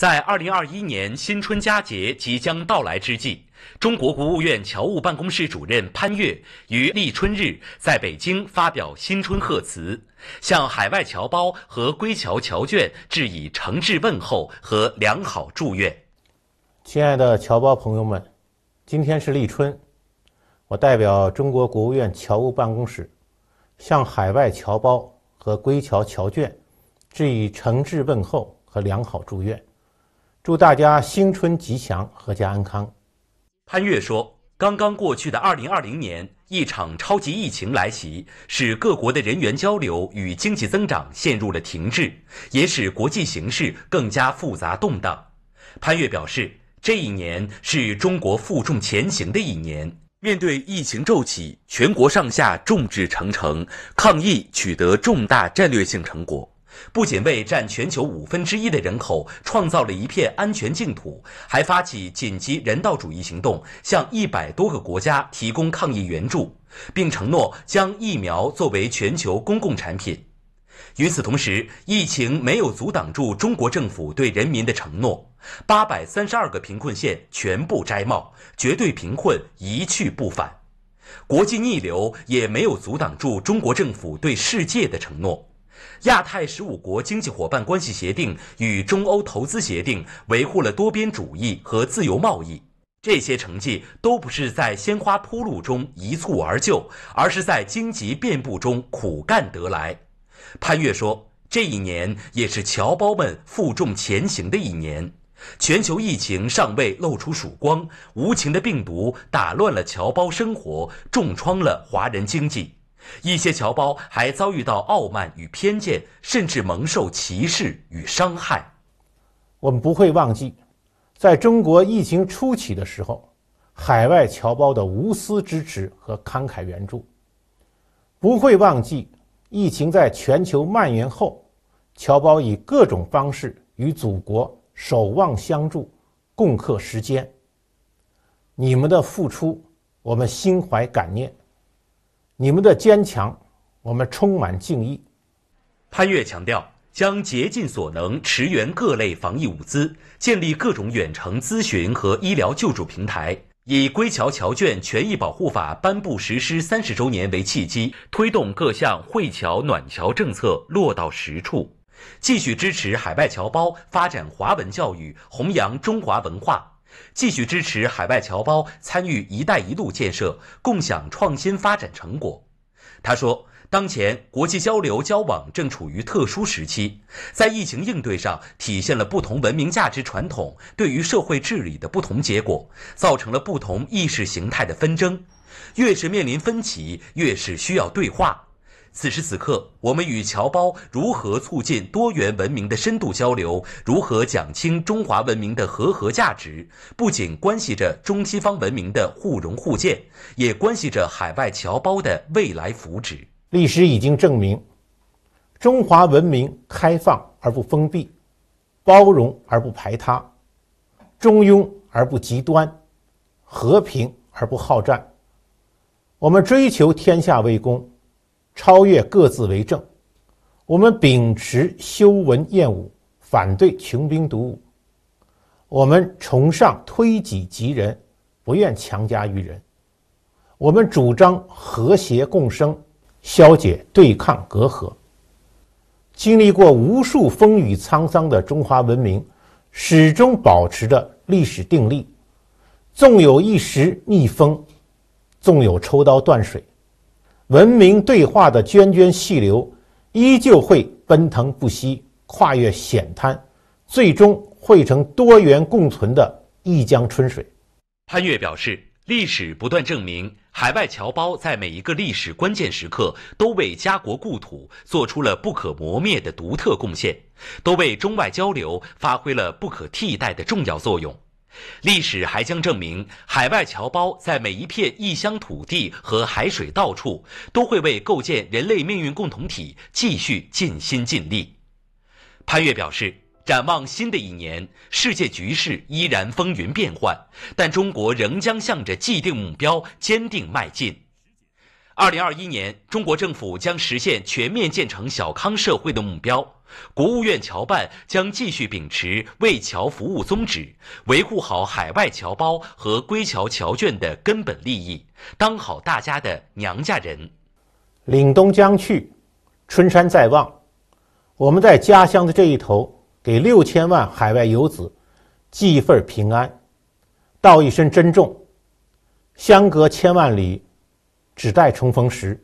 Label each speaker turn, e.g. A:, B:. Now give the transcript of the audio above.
A: 在二零二一年新春佳节即将到来之际，中国国务院侨务办公室主任潘岳于立春日在北京发表新春贺词，向海外侨胞和归侨侨眷致以诚挚问候和良好祝愿。
B: 亲爱的侨胞朋友们，今天是立春，我代表中国国务院侨务办公室，向海外侨胞和归侨侨眷致以诚挚问候和良好祝愿。祝大家新春吉祥，阖家安康。
A: 潘越说：“刚刚过去的2020年，一场超级疫情来袭，使各国的人员交流与经济增长陷入了停滞，也使国际形势更加复杂动荡。”潘越表示：“这一年是中国负重前行的一年，面对疫情骤起，全国上下众志成城，抗疫取得重大战略性成果。”不仅为占全球五分之一的人口创造了一片安全净土，还发起紧急人道主义行动，向一百多个国家提供抗疫援助，并承诺将疫苗作为全球公共产品。与此同时，疫情没有阻挡住中国政府对人民的承诺，八百三十二个贫困县全部摘帽，绝对贫困一去不返。国际逆流也没有阻挡住中国政府对世界的承诺。亚太十五国经济伙伴关系协定与中欧投资协定维护了多边主义和自由贸易。这些成绩都不是在鲜花铺路中一蹴而就，而是在荆棘遍布中苦干得来。潘越说：“这一年也是侨胞们负重前行的一年，全球疫情尚未露出曙光，无情的病毒打乱了侨胞生活，重创了华人经济。”一些侨胞还遭遇到傲慢与偏见，甚至蒙受歧视与伤害。
B: 我们不会忘记，在中国疫情初期的时候，海外侨胞的无私支持和慷慨援助；不会忘记，疫情在全球蔓延后，侨胞以各种方式与祖国守望相助，共克时艰。你们的付出，我们心怀感念。你们的坚强，我们充满敬意。
A: 潘越强调，将竭尽所能驰援各类防疫物资，建立各种远程咨询和医疗救助平台，以归侨侨眷权益保护法颁布实施三十周年为契机，推动各项惠侨暖侨政策落到实处，继续支持海外侨胞发展华文教育，弘扬中华文化。继续支持海外侨胞参与“一带一路”建设，共享创新发展成果。他说，当前国际交流交往正处于特殊时期，在疫情应对上体现了不同文明价值传统对于社会治理的不同结果，造成了不同意识形态的纷争。越是面临分歧，越是需要对话。此时此刻，我们与侨胞如何促进多元文明的深度交流，如何讲清中华文明的和合价值，不仅关系着中西方文明的互融互鉴，也关系着海外侨胞的未来福祉。
B: 历史已经证明，中华文明开放而不封闭，包容而不排他，中庸而不极端，和平而不好战。我们追求天下为公。超越各自为政，我们秉持修文厌武，反对穷兵黩武；我们崇尚推己及人，不愿强加于人；我们主张和谐共生，消解对抗隔阂。经历过无数风雨沧桑的中华文明，始终保持着历史定力，纵有一时逆风，纵有抽刀断水。文明对话的涓涓细流，依旧会奔腾不息，跨越险滩，最终汇成多元共存的一江春水。
A: 潘岳表示，历史不断证明，海外侨胞在每一个历史关键时刻，都为家国故土做出了不可磨灭的独特贡献，都为中外交流发挥了不可替代的重要作用。历史还将证明，海外侨胞在每一片异乡土地和海水到处，都会为构建人类命运共同体继续尽心尽力。潘越表示，展望新的一年，世界局势依然风云变幻，但中国仍将向着既定目标坚定迈进。二零二一年，中国政府将实现全面建成小康社会的目标。国务院侨办将继续秉持为侨服务宗旨，维护好海外侨胞和归侨侨眷的根本利益，当好大家的娘家人。
B: 凛东将去，春山在望。我们在家乡的这一头，给六千万海外游子寄一份平安，道一声珍重。相隔千万里，只待重逢时。